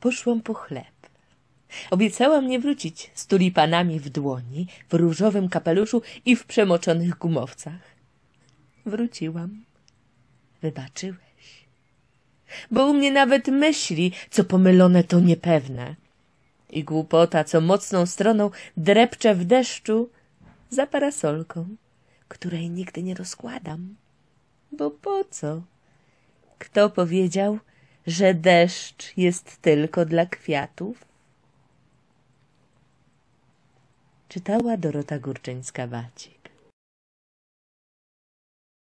poszłam po chleb. Obiecałam nie wrócić z tulipanami w dłoni, w różowym kapeluszu i w przemoczonych gumowcach. Wróciłam. Wybaczyłeś. Bo u mnie nawet myśli, co pomylone, to niepewne. I głupota, co mocną stroną drepcze w deszczu za parasolką, której nigdy nie rozkładam. Bo po co? Kto powiedział, że deszcz jest tylko dla kwiatów? Czytała Dorota Górczyńska-Waci